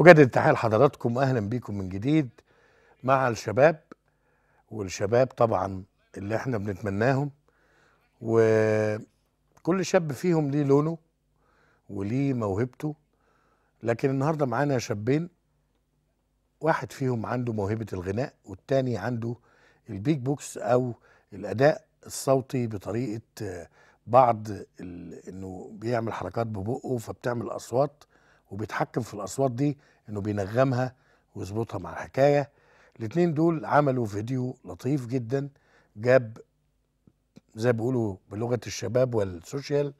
وجدد التحية لحضراتكم أهلا بيكم من جديد مع الشباب والشباب طبعا اللي احنا بنتمناهم وكل شاب فيهم ليه لونه وليه موهبته لكن النهارده معانا شابين واحد فيهم عنده موهبة الغناء والتاني عنده البيك بوكس أو الأداء الصوتي بطريقة آه، بعض انه بيعمل حركات ببقه فبتعمل اصوات وبيتحكم في الاصوات دي انه بينغمها ويظبطها مع الحكايه الاثنين دول عملوا فيديو لطيف جدا جاب زي بيقولوا بلغه الشباب والسوشيال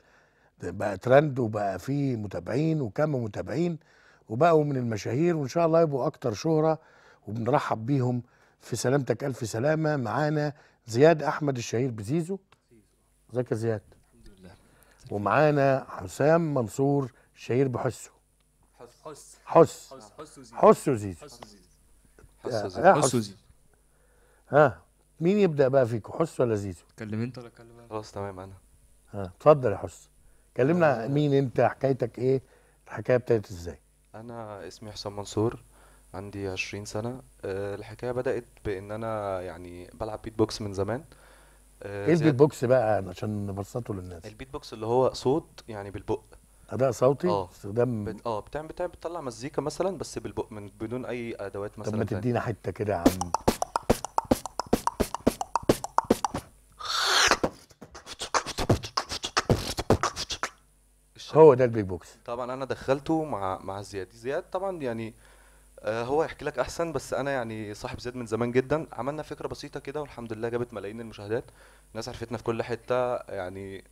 بقى ترند وبقى فيه متابعين وكم متابعين وبقوا من المشاهير وان شاء الله يبقوا اكتر شهره وبنرحب بيهم في سلامتك الف سلامه معانا زياد احمد الشهير بزيزو ازيك يا زياد ومعانا حسام منصور الشهير بحسه حس حس حس وزيزو حس وزيزو آه، ها مين يبدا بقى فيكم حس ولا زيزو؟ كلم انت ولا كلم انا؟ خلاص تمام انا ها اتفضل يا حس كلمنا مين انت حكايتك ايه؟ الحكايه ابتدت ازاي؟ انا اسمي حسام منصور عندي 20 سنه أه الحكايه بدات بان انا يعني بلعب بيت بوكس من زمان أه ايه البيت بوكس بقى عشان نبسطه للناس؟ البيت بوكس اللي هو صوت يعني بالبق اداء صوتي اه استخدام بت... اه بتعمل بتعمل بتطلع مزيكا مثلا بس بالبق من بدون اي ادوات مثلا طب ما تدينا حته كده يا عم هو ده البيج بوكس طبعا انا دخلته مع مع زياد زياد طبعا يعني آه، هو يحكي لك احسن بس انا يعني صاحب زياد من زمان جدا عملنا فكره بسيطه كده والحمد لله جابت ملايين المشاهدات الناس عرفتنا في كل حته يعني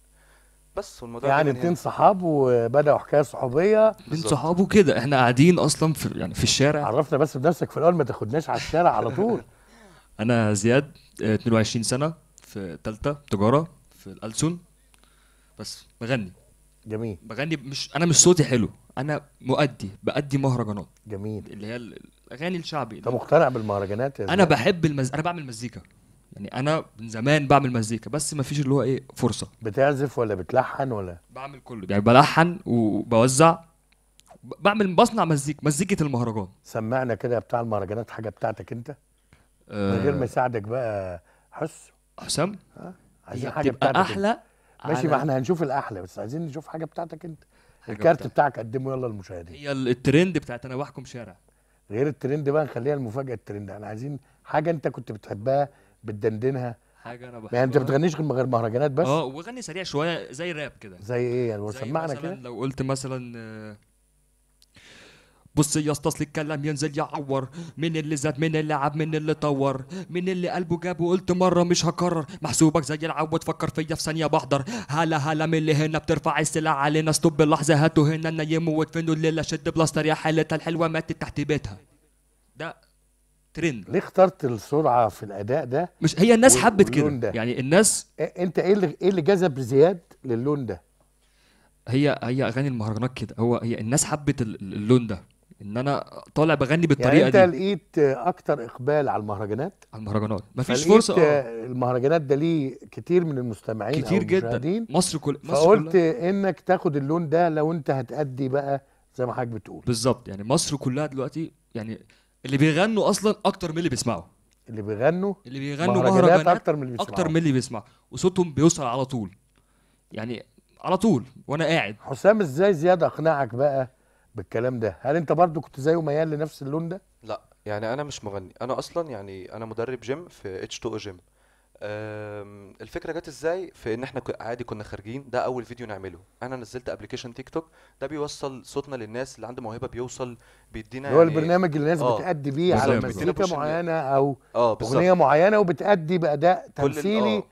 بس والموضوع يعني اتنين يعني. صحاب وبداوا حكايه صحوبيه اتنين صحاب وكده احنا قاعدين اصلا في يعني في الشارع عرفنا بس بنفسك في الاول ما تاخدناش على الشارع على طول انا زياد 22 آه، سنه في ثالثه تجاره في الالسون بس بغني جميل بغني مش انا مش صوتي حلو انا مؤدي بأدي مهرجانات جميل اللي هي الاغاني الشعبي انت مقتنع بالمهرجانات يا زياد. انا بحب المز... انا بعمل مزيكا يعني انا من زمان بعمل مزيكا بس ما فيش اللي هو ايه فرصه بتعزف ولا بتلحن ولا بعمل كله يعني بلحن وبوزع بعمل بصنع مزيكا مزيكه المهرجان سمعنا كده بتاع المهرجانات حاجه بتاعتك انت من غير ما آه. يساعدك بقى حس حسام ها عايزين حاجه بتاعتك احلى ماشي ما احنا هنشوف الاحلى بس عايزين نشوف حاجه بتاعتك انت الكارت بتاعك قدمه يلا للمشاهدين هي الترند بتاعت انا بحكم شارع غير الترند بقى نخليها المفاجاه الترند احنا عايزين حاجه انت كنت بتحبها بتدندنها حاجه انا بحبها يعني انت ما بتغنيش غير مهرجانات بس اه وبغني سريع شويه زي راب كده زي ايه يعني سمعنا كده لو قلت مثلا آه، بص يا اسطى اصل الكلام ينزل يعور من اللي زاد من اللي عب من اللي طور من اللي قلبه جاب وقلت مره مش هكرر محسوبك زي العود فكر فيا في ثانيه بحضر هلا هلا من اللي هنا بترفع السلع علينا ستوب اللحظه هاتوا هنا نايم ودفنوا الليله شد بلاستر يا حالتها الحلوه ماتت تحت بيتها ده ترند ليه اخترت السرعه في الاداء ده مش هي الناس حبت كده يعني الناس انت ايه اللي ايه اللي جذب زياد للون ده هي هي اغاني المهرجانات كده هو هي الناس حبت اللون ده ان انا طالع بغني بالطريقه يعني انت دي انت لقيت اكتر اقبال على المهرجانات على المهرجانات مفيش فرصه اه المهرجانات ده ليه كتير من المستمعين كتير جدا مصر كل مصر فقلت كلها. انك تاخد اللون ده لو انت هتأدي بقى زي ما حضرتك بتقول بالظبط يعني مصر كلها دلوقتي يعني اللي بيغنوا اصلا اكتر من اللي بيسمعوا اللي بيغنوا اللي بيغنوا مهرجانات اكتر من اللي بيسمعوا اكتر من اللي بيسمعوا وصوتهم بيوصل على طول يعني على طول وانا قاعد حسام ازاي زياد اقنعك بقى بالكلام ده هل انت برضو كنت زيه ميال لنفس اللون ده لا يعني انا مش مغني انا اصلا يعني انا مدرب جيم في اتش 2 جيم الفكره جت ازاي في ان احنا عادي كنا خارجين ده اول فيديو نعمله انا نزلت ابلكيشن تيك توك ده بيوصل صوتنا للناس اللي عنده موهبه بيوصل بيدينا يعني هو البرنامج اللي الناس آه، بتأدي بيه على مزيكا معينه او آه، اغنيه معينه وبتأدي باداء تمثيلي آه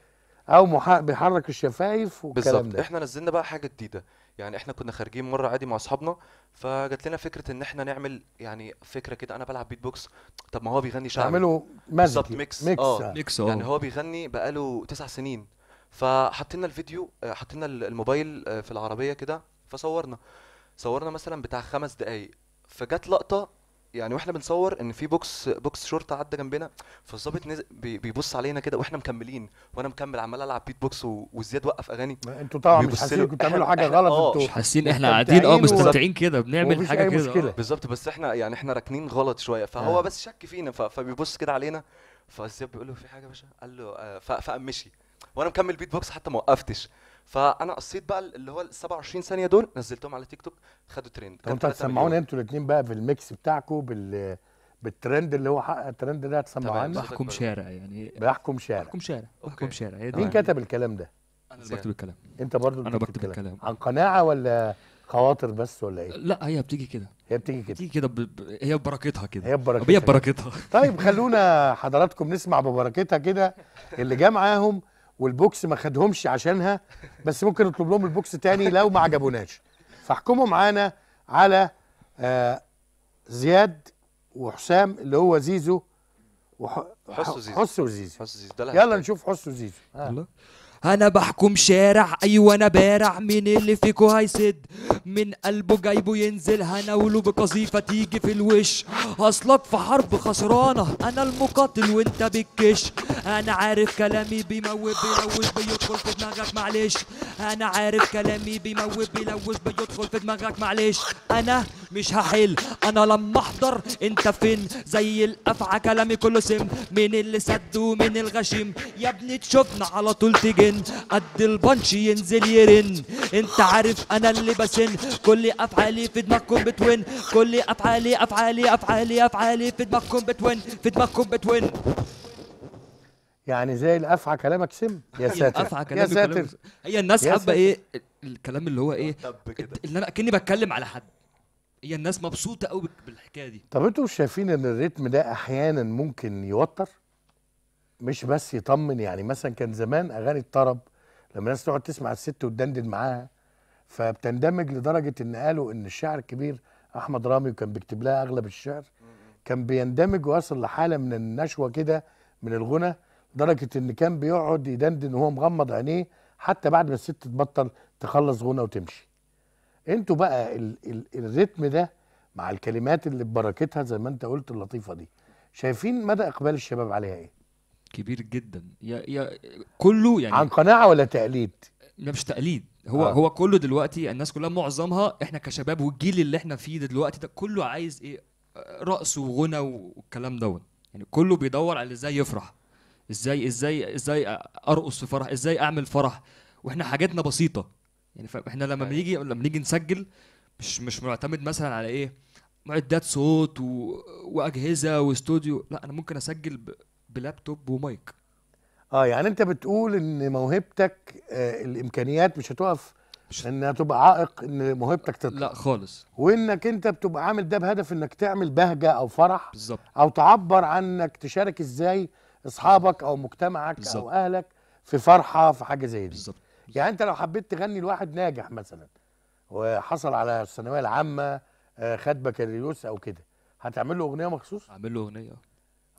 او محا... بيحرك الشفايف والكلام بالظبط احنا نزلنا بقى حاجه جديده يعني احنا كنا خارجين مره عادي مع اصحابنا فجت لنا فكره ان احنا نعمل يعني فكره كده انا بلعب بيت بوكس طب ما هو بيغني شعبي تعملوا بالظبط ميكس يعني. ميكس اه ميكس يعني آه. هو بيغني بقاله تسع سنين فحطينا الفيديو آه، حطينا الموبايل آه، في العربيه كده فصورنا صورنا مثلا بتاع خمس دقايق فجت لقطه يعني واحنا بنصور ان في بوكس بوكس شرطه عدى جنبنا فالظابط بيبص علينا كده واحنا مكملين وانا مكمل عمال العب بيت بوكس وزياد وقف اغاني انتوا طبعا مش حاسين انكم بتعملوا حاجه غلط آه، انتوا مش حاسين احنا قاعدين اه مستمتعين كده بنعمل حاجه كده آه. بالظبط بس احنا يعني احنا راكنين غلط شويه فهو آه. بس شك فينا فبيبص كده علينا فالزياد بيقول له في حاجه يا باشا قال له فمشي فقام مشي وانا مكمل بيت بوكس حتى ما وقفتش فانا قصيت بقى اللي هو ال 27 ثانيه دول نزلتهم على تيك توك خدوا ترند طب انتوا هتسمعونا انتوا الاثنين بقى في الميكس بتاعكم بال بالترند اللي هو حقق الترند ده هتسمعونا بحكم شارع يعني بحكم شارع بحكم شارع بحكم شارع مين كتب الكلام ده؟ انا اللي بكتب الكلام انت برضو انا بكتب الكلام عن قناعه ولا خواطر بس ولا ايه؟ لا هي بتيجي كده هي بتيجي كده بتيجي كده ب... هي ببركتها كده هي ببركتها هي ببركتها طيب خلونا حضراتكم نسمع ببركتها كده اللي جه معاهم والبوكس ما خدهمش عشانها بس ممكن نطلب لهم البوكس تاني لو ما عجبوناش فاحكموا معانا على آه، زياد وحسام اللي هو زيزو وح... حسو زيزو, حسو زيزو. يلا نشوف حسو زيزو آه. انا بحكم شارع ايوه انا بارع من اللي فيكو هيسد من قلبه جايبه ينزل هناوله بقذيفه تيجي في الوش اصلك في حرب خسرانه انا المقاتل وانت بتكش انا عارف كلامي بيموت بيلوش بيدخل في دماغك معلش انا عارف كلامي بيموت بيلوش بيدخل في دماغك معلش انا مش هحل انا لما احضر انت فين زي الافعى كلامي كله سم من اللي سد ومن الغشيم يا ابني تشوفنا على طول تجن قد البنش ينزل يرن انت عارف انا اللي بسن كل افعالي في دماغكم بتون كل افعالي افعالي افعالي افعالي في دماغكم بتون في دماغكم بتون يعني زي الافعى كلامك سم يا ساتر يا ساتر هي الناس حابه ايه الكلام اللي هو ايه اللي انا اكني بتكلم على حد هي الناس مبسوطه قوي بالحكايه دي طب انتوا مش شايفين ان الريتم ده احيانا ممكن يوتر مش بس يطمن يعني مثلا كان زمان اغاني الطرب لما الناس تقعد تسمع الست وتدندن معاها فبتندمج لدرجه ان قالوا ان الشاعر الكبير احمد رامي وكان بيكتب لها اغلب الشعر كان بيندمج ويصل لحاله من النشوه كده من الغنى لدرجه ان كان بيقعد يدندن وهو مغمض عينيه حتى بعد ما الست تبطل تخلص غنى وتمشي انتوا بقى ال ال الريتم ده مع الكلمات اللي ببركتها زي ما انت قلت اللطيفه دي شايفين مدى اقبال الشباب عليها ايه كبير جدا يا يا كله يعني عن قناعه ولا تقليد لا مش تقليد هو آه. هو كله دلوقتي الناس كلها معظمها احنا كشباب والجيل اللي احنا فيه دلوقتي ده كله عايز ايه رقص وغنى والكلام دوت يعني كله بيدور على ازاي يفرح ازاي ازاي ازاي ارقص في فرح ازاي اعمل فرح واحنا حاجاتنا بسيطه يعني احنا لما أيوة. بنيجي لما بنيجي نسجل مش مش معتمد مثلا على ايه معدات صوت و... واجهزه واستوديو لا انا ممكن اسجل ب... بلابتوب ومايك اه يعني انت بتقول ان موهبتك آه الامكانيات مش هتقف مش انها تبقى عائق ان موهبتك تطلع لا خالص وانك انت بتبقى عامل ده بهدف انك تعمل بهجه او فرح بالظبط او تعبر عنك تشارك ازاي اصحابك او مجتمعك بالزبط. او اهلك في فرحه في حاجه زي دي بالظبط يعني انت لو حبيت تغني لواحد ناجح مثلا وحصل على الثانويه العامه آه، خد بكالوريوس او كده هتعمل له اغنيه مخصوص اعمل له اغنيه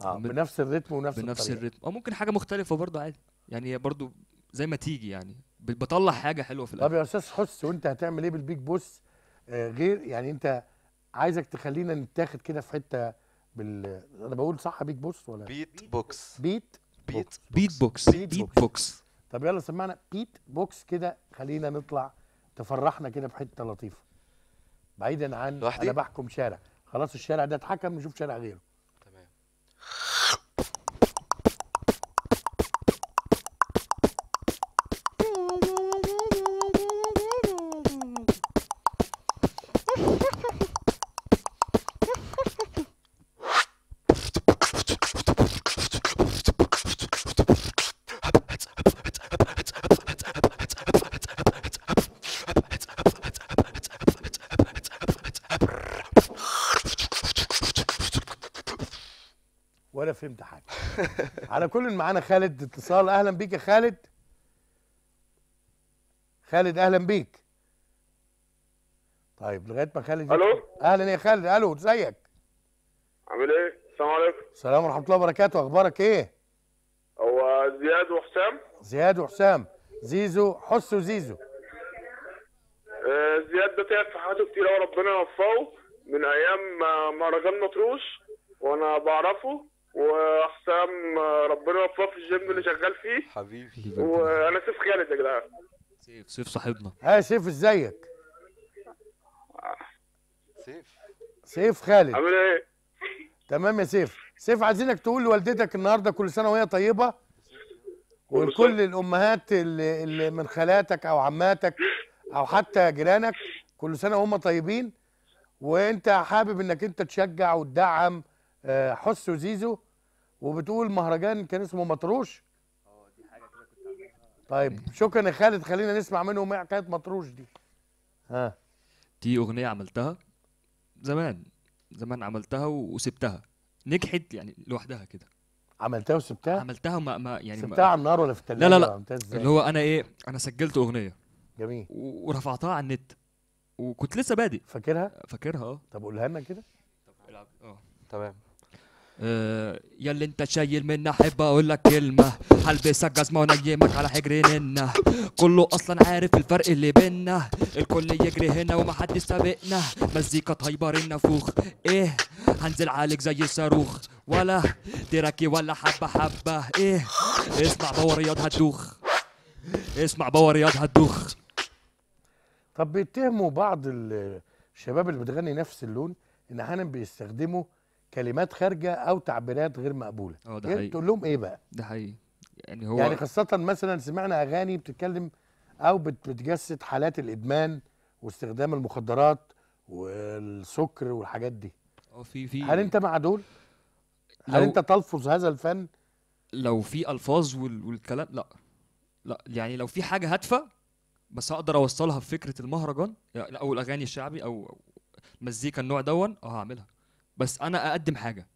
اه بنفس الريتم ونفس بنفس الطريقة. الريتم او ممكن حاجه مختلفه برضه عادي يعني برضه زي ما تيجي يعني بطلع حاجه حلوه في الاخر طب يا استاذ حس وانت هتعمل ايه بالبيج بوس آه، غير يعني انت عايزك تخلينا نتاخد كده في حته بال انا بقول صح بيج بوس ولا بيت بوكس بيت بيت بوكس بيت بوكس بيت بوكس, بيت بوكس. طب يلا سمعنا بيت بوكس كده خلينا نطلع تفرحنا كده بحته لطيفه بعيدا عن لوحدي؟ انا بحكم شارع خلاص الشارع ده اتحكم نشوف شارع غيره على كل معانا خالد اتصال اهلا بيك يا خالد خالد اهلا بيك طيب لغايه ما خالد الو اهلا يا خالد الو ازيك عامل ايه السلام عليكم السلام ورحمه الله وبركاته اخبارك ايه هو زياد وحسام زياد وحسام زيزو حس زيزو آه، زياد ده تعب في حياته كتير قوي ربنا يوفقه من ايام مهرجان مطروش وانا بعرفه وحسام ربنا يوفقه في الجيم اللي شغال فيه حبيبي وانا سيف خالد يا جدعان سيف سيف صاحبنا ها سيف ازيك سيف سيف خالد عامل ايه تمام يا سيف سيف عايزينك تقول لوالدتك النهارده كل سنه وهي طيبه ولكل الامهات اللي, اللي من خالاتك او عماتك او حتى جيرانك كل سنه وهم طيبين وانت حابب انك انت تشجع وتدعم حس وزيزو وبتقول مهرجان كان اسمه مطروش اه دي حاجه طيب شكرا يا خالد خلينا نسمع منهم ايه حكايه مطروش دي ها دي اغنيه عملتها زمان زمان عملتها وسبتها نجحت يعني لوحدها كده عملتها وسبتها عملتها ما, ما يعني سبتها ما على النار ولا في التلاجة؟ لا لا لا اللي هو انا ايه انا سجلت اغنيه جميل ورفعتها على النت وكنت لسه بادئ فاكرها فاكرها اه طب قولها لنا كده طب العب اه تمام يا اللي انت شايل منا احب اقول لك كلمه هلبسك جزمه ونيمك على حجريننا كله اصلا عارف الفرق اللي بينا الكل يجري هنا ومحدش سابقنا مزيكا رنا النافوخ ايه هنزل عليك زي الصاروخ ولا تراكي ولا حبه حبه ايه اسمع بوا رياض هتدوخ اسمع بوا رياض هتدوخ طب بيتهموا بعض الشباب اللي بتغني نفس اللون ان احيانا بيستخدموا كلمات خارجه او تعبيرات غير مقبوله اه ده إيه؟ حقيقي تقول لهم ايه بقى ده حقيقي يعني هو يعني خاصه مثلا سمعنا اغاني بتتكلم او بتجسد حالات الادمان واستخدام المخدرات والسكر والحاجات دي اه في في هل انت مع دول هل انت تلفظ هذا الفن لو في الفاظ وال... والكلام لا لا يعني لو في حاجه هادفه بس اقدر اوصلها بفكره المهرجان يعني او الاغاني الشعبي او مزيكا النوع دون اه هعملها بس انا اقدم حاجه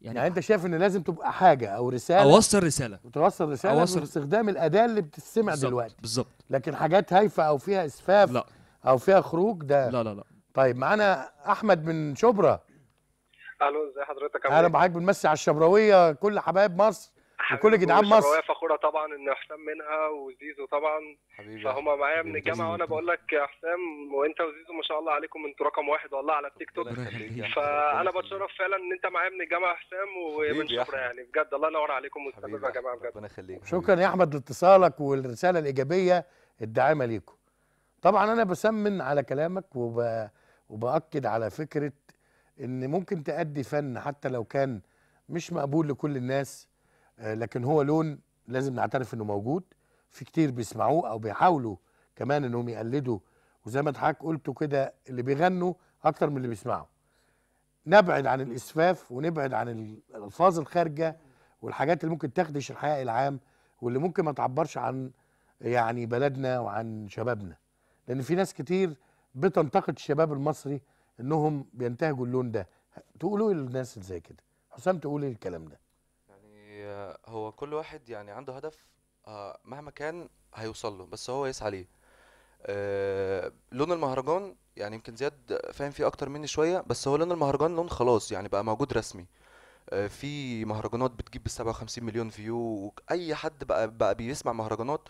يعني, يعني انت شايف ان لازم تبقى حاجه او رساله اوصل رساله توصل رساله أوصل... باستخدام الاداه اللي بتسمع بالزبط. دلوقتي بالظبط لكن حاجات هايفه او فيها اسفاف لا او فيها خروج ده لا لا لا طيب معانا احمد من شبرا الو ازي حضرتك اهلا معاك إيه؟ بنمسي على الشبراويه كل حبايب مصر وكل جدعان مصر فخوره طبعا ان حسام منها وزيزو طبعا حبيبي فهما معايا من الجامعه وانا بقول لك يا حسام وانت وزيزو ما شاء الله عليكم انتوا رقم واحد والله على التيك توك فانا بتشرف فعلا ان انت معايا من الجامعه يا حسام ومن شكرا يعني بجد الله ينور عليكم مستمر يا جماعه بجد ربنا يخليك شكرا يا احمد لاتصالك والرساله الايجابيه الداعمه ليكم طبعا انا بسمن على كلامك وب... وباكد على فكره ان ممكن تأدي فن حتى لو كان مش مقبول لكل الناس آه، لكن هو لون لازم نعترف انه موجود في كتير بيسمعوه او بيحاولوا كمان انهم يقلدوا وزي ما حضرتك قلتوا كده اللي بيغنوا اكتر من اللي بيسمعوا نبعد عن الاسفاف ونبعد عن الالفاظ الخارجه والحاجات اللي ممكن تخدش الحياة العام واللي ممكن ما تعبرش عن يعني بلدنا وعن شبابنا لان في ناس كتير بتنتقد الشباب المصري انهم بينتهجوا اللون ده تقولوا للناس زي كده حسام تقول الكلام ده هو كل واحد يعني عنده هدف آه، مهما كان هيوصل له بس هو يسعى ليه آه، لون المهرجان يعني يمكن زياد فاهم فيه اكتر مني شويه بس هو لون المهرجان لون خلاص يعني بقى موجود رسمي آه، في مهرجانات بتجيب ب 57 مليون فيو واي حد بقى بقى بيسمع مهرجانات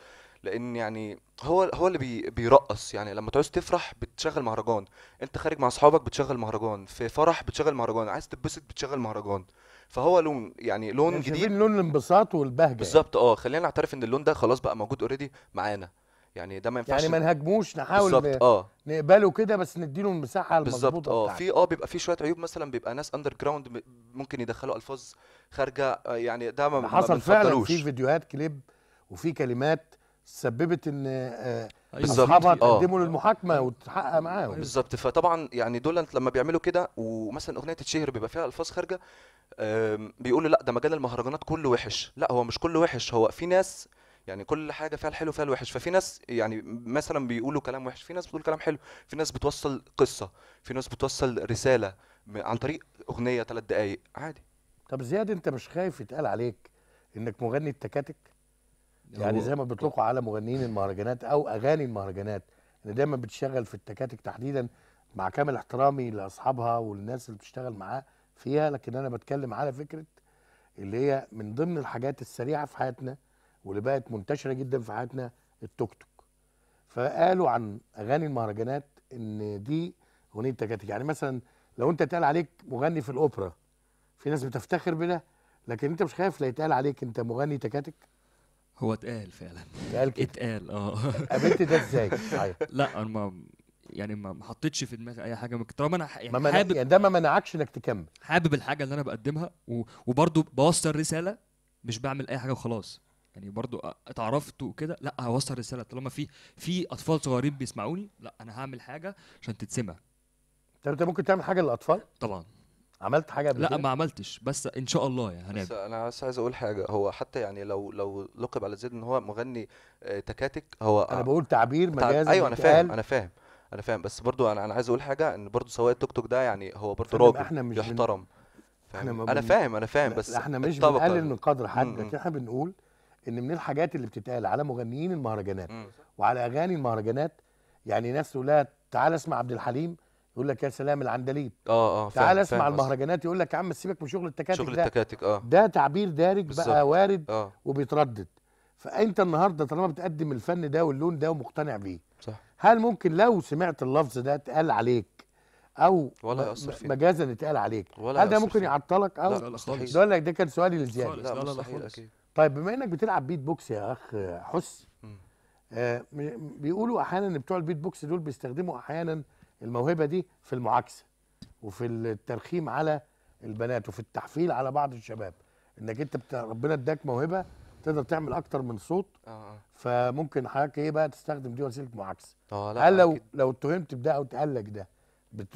لان يعني هو هو اللي بي بيرقص يعني لما تعوز تفرح بتشغل مهرجان انت خارج مع اصحابك بتشغل مهرجان في فرح بتشغل مهرجان عايز تتبسط بتشغل مهرجان فهو لون يعني لون يعني جديد لون الانبساط والبهجه بالظبط اه خلينا نعترف ان اللون ده خلاص بقى موجود اوريدي معانا يعني ده ما ينفعش يعني ما نهاجموش نحاول بالظبط اه نقبله كده بس نديله المساحه المظبوطه بالظبط اه في اه بيبقى في شويه عيوب مثلا بيبقى ناس اندر جراوند ممكن يدخلوا الفاظ خارجه آه، يعني ده ما حصل ما فعلا في فيديوهات كليب وفي كلمات سببت ان آه أيوة. بالظبط اه تقدموا للمحاكمه وتتحقق معاهم بالظبط فطبعا يعني دول لما بيعملوا كده ومثلا اغنيه تتشهر بيبقى فيها الفاظ خارجه بيقولوا لا ده مجال المهرجانات كله وحش لا هو مش كله وحش هو في ناس يعني كل حاجه فيها الحلو فيها الوحش ففي ناس يعني مثلا بيقولوا كلام وحش في ناس بتقول كلام حلو في ناس بتوصل قصه في ناس بتوصل رساله عن طريق اغنيه ثلاث دقائق عادي طب زياد انت مش خايف يتقال عليك انك مغني التكاتك يعني زي ما بيطلقوا على مغنيين المهرجانات او اغاني المهرجانات ان دايما بتشتغل في التكاتك تحديدا مع كامل احترامي لاصحابها والناس اللي بتشتغل معاه فيها لكن انا بتكلم على فكره اللي هي من ضمن الحاجات السريعه في حياتنا واللي بقت منتشره جدا في حياتنا التوك توك فقالوا عن اغاني المهرجانات ان دي اغنيه تكاتك يعني مثلا لو انت اتقال عليك مغني في الاوبرا في ناس بتفتخر بده لكن انت مش خايف لا يتقال عليك انت مغني تكاتك هو اتقال فعلا اتقال كده اتقال اه قابلت ده ازاي؟ طيب. لا انا ما يعني ما حطيتش في دماغي اي حاجه طالما انا يعني ما حابب يعني ده ما منعكش انك تكمل حابب الحاجه اللي انا بقدمها و... وبرضه بوصل رساله مش بعمل اي حاجه وخلاص يعني برضو اتعرفت وكده لا هوصل رساله طالما في في اطفال صغيرين بيسمعوني لا انا هعمل حاجه عشان تتسمع انت ممكن تعمل حاجه للاطفال طبعا عملت حاجه قبل لا ما عملتش بس ان شاء الله يعني هنعمل بس انا بس عايز اقول حاجه هو حتى يعني لو لو لقب على زيد ان هو مغني آه، تكاتك هو انا بقول تعبير تع- مجازي ايوه انا فاهم انا فاهم انا فاهم بس برضو انا انا عايز اقول حاجه ان برضو سواق التوك توك ده يعني هو برضو راجل إحنا مش يحترم احنا فاهم ما انا فاهم انا فاهم بس لا، احنا مش بنقلل من قدر حد م- لكن احنا بنقول ان من الحاجات اللي بتتقال على مغنيين المهرجانات م. وعلى اغاني المهرجانات يعني ناس تقول تعال تعالى اسمع عبد الحليم يقول لك يا سلام العندليب اه اه تعال اسمع فهم المهرجانات يقول لك يا عم سيبك من شغل التكاتك شغل التكاتك اه ده تعبير دارج بقى وارد آه. وبيتردد فانت النهارده طالما بتقدم الفن ده واللون ده ومقتنع بيه صح هل ممكن لو سمعت اللفظ ده اتقال عليك او ولا فيك. مجازا اتقال عليك ولا هل ده ممكن يعطلك او لا لا خالص ده لك ده كان سؤالي لزياد لا لا لا اكيد طيب بما انك بتلعب بيت بوكس يا اخ حس آه بيقولوا احيانا بتوع البيت بوكس دول بيستخدموا احيانا الموهبه دي في المعاكسه وفي الترخيم على البنات وفي التحفيل على بعض الشباب انك انت بت... ربنا اداك موهبه تقدر تعمل اكتر من صوت آه. آه. فممكن حضرتك ايه بقى تستخدم دي وسيله معاكسه اه هل لو لو اتهمت بده او اتقال لك ده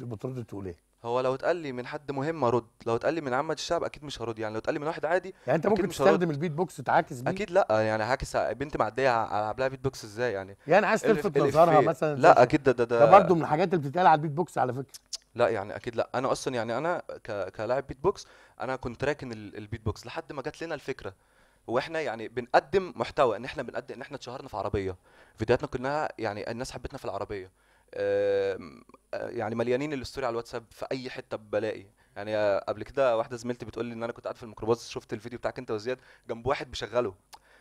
بترد تقول ايه؟ هو لو اتقال لي من حد مهم ارد لو اتقال لي من عامه الشعب اكيد مش هرد يعني لو اتقال لي من واحد عادي يعني انت ممكن تستخدم البيت بوكس تعاكس بيه اكيد لا يعني هعاكس بنت معديه هلعب بيت بوكس ازاي يعني يعني عايز إيه تلفت إيه نظرها مثلا لا اكيد ده ده ده, ده برضه من الحاجات اللي بتتقال على البيت بوكس على فكره لا يعني اكيد لا انا اصلا يعني انا كلاعب بيت بوكس انا كنت راكن البيت بوكس لحد ما جات لنا الفكره واحنا يعني بنقدم محتوى ان احنا بنقدم ان احنا اتشهرنا في عربيه فيديوهاتنا كلها يعني الناس حبتنا في العربيه آه، يعني مليانين الاستوري على الواتساب في اي حته بلاقي يعني قبل كده واحده زميلتي بتقول لي ان انا كنت قاعد في الميكروباص شفت الفيديو بتاعك انت وزياد جنب واحد بيشغله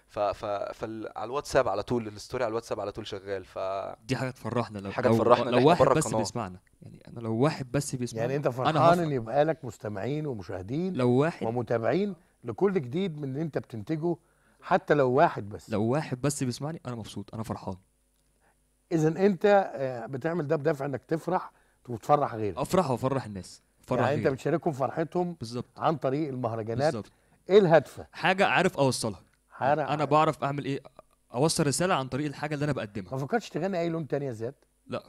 ف ف فال... على الواتساب على طول الستوري على الواتساب على طول شغال ف دي حاجه تفرحنا لو حاجه تفرحنا لو, لو واحد بس القناة. بيسمعنا يعني انا لو واحد بس بيسمعنا يعني انت فرحان ان يبقى لك مستمعين ومشاهدين لو واحد ومتابعين لكل جديد من اللي انت بتنتجه حتى لو واحد بس لو واحد بس بيسمعني انا مبسوط انا فرحان اذا انت آه، بتعمل ده بدافع انك تفرح وتفرح غيرك افرح وافرح الناس فرح يعني غير. انت بتشاركهم فرحتهم بالظبط عن طريق المهرجانات بالظبط ايه الهدفه حاجه عارف اوصلها حارة انا عارف. بعرف اعمل ايه اوصل رساله عن طريق الحاجه اللي انا بقدمها ما فكرتش تغني اي لون تاني يا زياد لا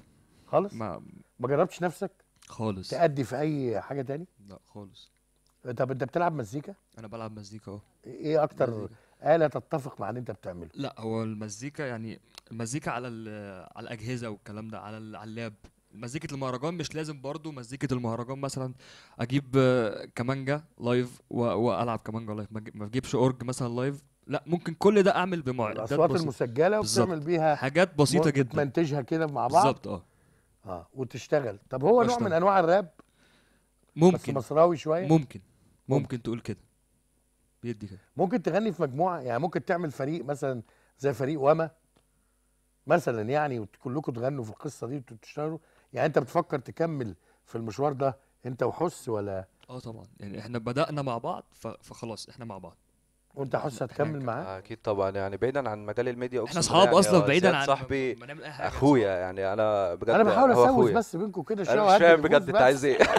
خالص ما ما جربتش نفسك خالص تأدي في اي حاجه تاني لا خالص طب انت بتلعب مزيكا انا بلعب مزيكا اه ايه اكتر مزيكا. آلة تتفق مع اللي أنت بتعمله لا هو المزيكا يعني المزيكا على على الأجهزة والكلام ده على اللاب مزيكة المهرجان مش لازم برضو مزيكة المهرجان مثلا أجيب كمانجا لايف وألعب كمانجا لايف ما أجيبش أورج مثلا لايف لا ممكن كل ده اعمل بمعدات الاصوات المسجله وبتعمل بيها حاجات بسيطه جدا تمنتجها كده مع بعض بالظبط اه اه وتشتغل طب هو نوع من انواع الراب ممكن بس مصراوي شويه ممكن ممكن, ممكن تقول كده بيدي كده ممكن تغني في مجموعه يعني ممكن تعمل فريق مثلا زي فريق وما مثلا يعني وكلكم تغنوا في القصه دي وتشتغلوا يعني انت بتفكر تكمل في المشوار ده انت وحس ولا اه طبعا يعني احنا بدانا مع بعض فخلاص احنا مع بعض وانت حس هتكمل معاه آه، اكيد طبعا يعني بعيدا عن مجال الميديا احنا اصحاب يعني اصلا آه، بعيدا عن صاحبي اخويا يعني انا بجد انا بحاول اسوس بس بينكم كده شويه انا مش فاهم بجد انت عايز ايه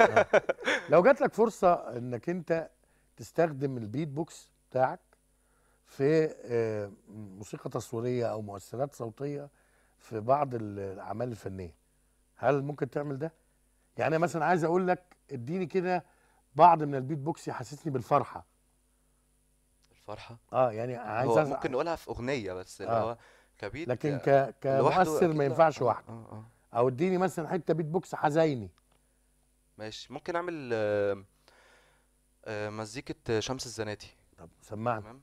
آه. لو جات لك فرصه انك انت تستخدم البيت بوكس بتاعك في آه، موسيقى تصويريه او مؤثرات صوتيه في بعض الاعمال الفنيه هل ممكن تعمل ده يعني مثلا عايز اقول لك اديني كده بعض من البيت بوكس يحسسني بالفرحه الفرحه اه يعني عايز هو ممكن نقولها في اغنيه بس آه. هو كبيت لكن ك كمؤثر ما ينفعش آه، وحده آه آه. او اديني مثلا حته بيت بوكس حزيني ماشي ممكن اعمل آه آه، مزيكة شمس الزناتي طب سمعنا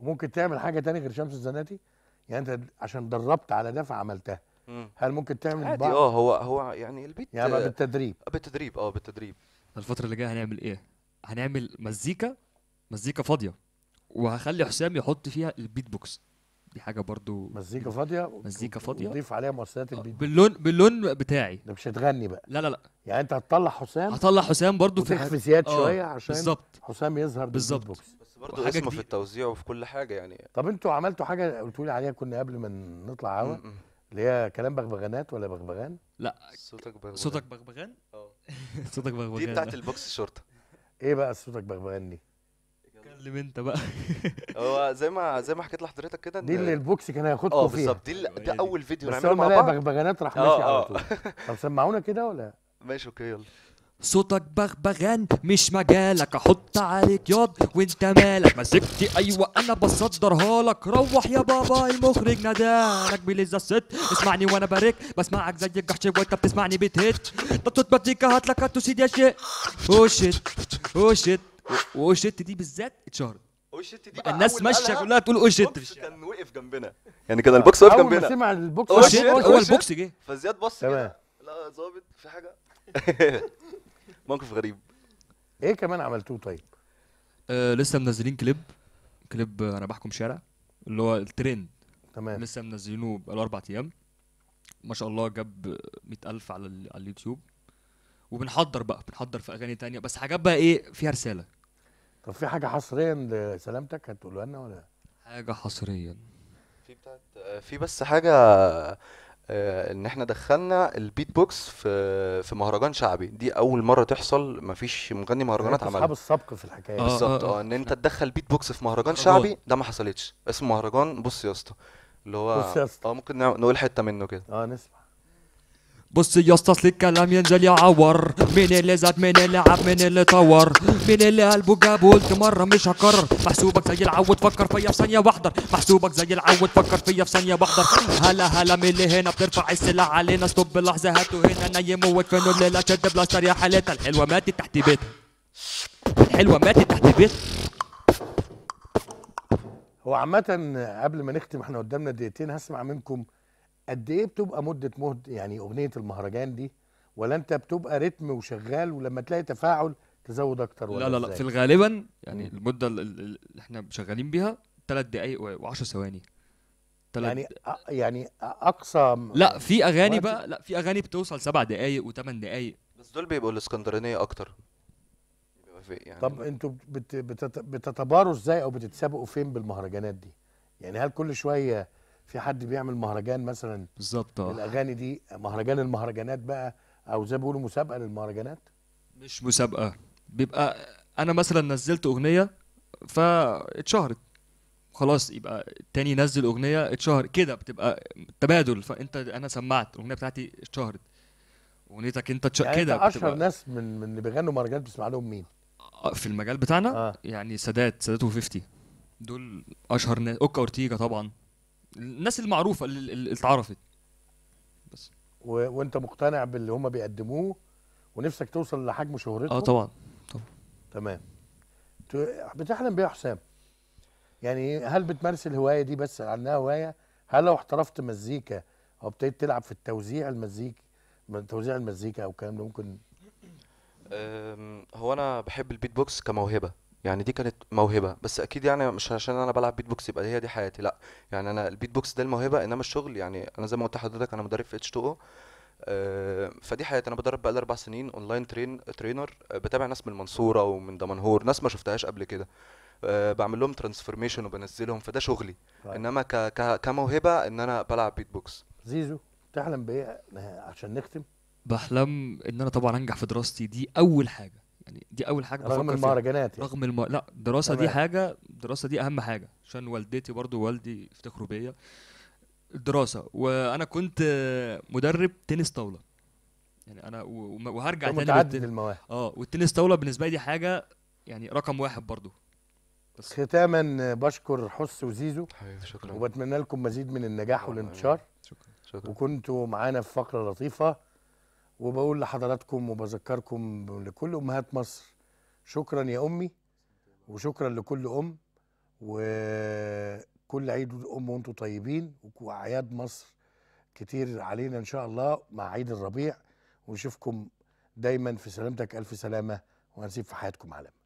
ممكن تعمل حاجه تاني غير شمس الزناتي يعني انت عشان دربت على ده عملتها هل ممكن تعمل عادي بعض؟ اه هو هو يعني البيت يعني بالتدريب بالتدريب اه بالتدريب اه، الفترة اللي جاية هنعمل ايه؟ هنعمل مزيكا مزيكا فاضية وهخلي حسام يحط فيها البيت بوكس دي حاجة برضو مزيكا فاضية مزيكا فاضية وضيف عليها مؤسسات البيت بوكس باللون باللون بتاعي ده مش هتغني بقى لا لا لا يعني انت هتطلع حسام هطلع حسام برضو في حاجة زياد آه، شوية عشان بالظبط حسام يظهر بالظبط بس برضه اسمه في التوزيع وفي كل حاجه يعني طب انتوا عملتوا حاجه قلتوا لي عليها كنا قبل ما نطلع هوا اللي هي كلام بغبغانات ولا بغبغان لا صوتك بغبغان صوتك بغبغان اه صوتك بغبغان دي بتاعت البوكس الشرطه ايه بقى صوتك بغبغان دي كلم انت بقى هو زي ما زي ما حكيت لحضرتك كده دي اللي البوكس كان هياخدكم اه، فيها اه بالظبط دي ده أيوة. اول فيديو بس هو ما بغبغانات راح ماشي اه، على اه. طول طب سمعونا كده ولا ماشي اوكي يلا صوتك بغبغان مش مجالك احط عليك ياض وانت مالك مسكتي ايوه انا بصدرها لك روح يا بابا المخرج نادالك بليز الست اسمعني وانا بارك بسمعك زي الجحش وانت بتسمعني بتهت ده صوت هات لك هاتو سيدي يا شيء وشت وشت وشت دي بالذات اتشهرت وشت oh دي بقى الناس ماشيه كلها تقول اوشت oh كان وقف جنبنا يعني كان البوكس واقف جنبنا اول سمع البوكس اوشت oh هو البوكس جه فزياد بص كده لا ظابط في حاجه موقف غريب ايه كمان عملتوه طيب آه لسه منزلين كليب كليب انا بحكم شارع اللي هو الترند تمام لسه منزلينه بقاله اربع ايام ما شاء الله جاب 100000 على, على اليوتيوب وبنحضر بقى بنحضر في اغاني تانية بس حاجات بقى ايه فيها رساله طب في حاجه حصريا لسلامتك هتقولها لنا ولا حاجه حصريا في بتاعت آه، في بس حاجه آه، ان احنا دخلنا البيت بوكس في في مهرجان شعبي دي اول مره تحصل مفيش مغني يعني مهرجانات عملها اصحاب السبق في الحكايه بالظبط اه, آه،, آه، ان انت تدخل بيت بوكس في مهرجان شعبي ده ما حصلتش اسم مهرجان بص يا اسطى اللي هو بص يا اسطى اه ممكن نقول حته منه كده اه نسمع بص يا اسطى اصل الكلام ينزل يعور مين اللي زاد مين اللي عاب مين اللي طور مين اللي قلبه جاب قلت مره مش هكرر محسوبك زي العود فكر فيا في ثانيه واحضر محسوبك زي العود فكر فيا في ثانيه واحضر هلا هلا مين اللي هنا بترفع السلاح علينا ستوب لحظه هاتوا هنا نايم وكنوا الليله شد بلاستر يا حالتها الحلوه ماتت تحت بيتها الحلوه ماتت تحت بيتها هو عامة قبل ما نختم احنا قدامنا دقيقتين هسمع منكم قد ايه بتبقى مده مهد يعني اغنيه المهرجان دي ولا انت بتبقى رتم وشغال ولما تلاقي تفاعل تزود اكتر ولا لا لا لا في الغالبا يعني مم. المده اللي احنا شغالين بيها 3 دقائق و10 ثواني يعني يعني اقصى لا في اغاني بقى لا في اغاني بتوصل 7 دقائق و8 دقائق بس دول بيبقوا الاسكندرانيه اكتر يعني طب انتوا بتتباروا ازاي او بتتسابقوا فين بالمهرجانات دي يعني هل كل شويه في حد بيعمل مهرجان مثلا بالظبط آه. الاغاني دي مهرجان المهرجانات بقى او زي ما بيقولوا مسابقه للمهرجانات مش مسابقه بيبقى انا مثلا نزلت اغنيه فاتشهرت خلاص يبقى التاني ينزل اغنيه اتشهر كده بتبقى تبادل فانت انا سمعت الاغنيه بتاعتي اتشهرت اغنيتك انت تش... يعني كده اشهر بتبقى... ناس من من اللي بيغنوا مهرجانات بتسمع لهم مين آه، في المجال بتاعنا آه. يعني سادات سادات و50 دول اشهر ناس اوكا اورتيجا طبعا الناس المعروفه اللي اتعرفت بس و... وانت مقتنع باللي هم بيقدموه ونفسك توصل لحجم شهرتهم اه طبعا طبعا تمام بتحلم بيها حسام يعني هل بتمارس الهوايه دي بس عنها هوايه هل لو احترفت مزيكا او ابتديت تلعب في التوزيع المزيكي توزيع المزيكا او الكلام ده ممكن هو انا بحب البيت بوكس كموهبه يعني دي كانت موهبة بس أكيد يعني مش عشان أنا بلعب بيت بوكس يبقى هي دي حياتي لأ يعني أنا البيت بوكس ده الموهبة إنما الشغل يعني أنا زي ما قلت لحضرتك أنا مدرب في اتش تو او فدي حياتي أنا بدرب بقالي أربع سنين أونلاين ترين ترينر بتابع ناس من المنصورة ومن دمنهور ناس ما شفتهاش قبل كده آه، بعمل لهم ترانسفورميشن وبنزلهم فده شغلي طيب. إنما ك ك كموهبة إن أنا بلعب بيت بوكس زيزو تحلم بايه آه، عشان نختم بحلم ان انا طبعا انجح في دراستي دي اول حاجه يعني دي اول حاجه رغم المهرجانات يعني. رغم الم... لا الدراسه دي حاجه الدراسه دي اهم حاجه عشان والدتي برضو والدي افتكروا بيا الدراسه وانا كنت مدرب تنس طاوله يعني انا وهرجع تاني متعدد المواهب اه والتنس طاوله بالنسبه لي دي حاجه يعني رقم واحد برضو بس ختاما بشكر حس وزيزو شكرا وبتمنى لكم مزيد من النجاح آه، والانتشار شكرا شكرا وكنتوا معانا في فقره لطيفه وبقول لحضراتكم وبذكركم لكل امهات مصر شكرا يا امي وشكرا لكل ام وكل عيد ام وانتم طيبين واعياد مصر كتير علينا ان شاء الله مع عيد الربيع ونشوفكم دايما في سلامتك الف سلامه وهنسيب في حياتكم علامه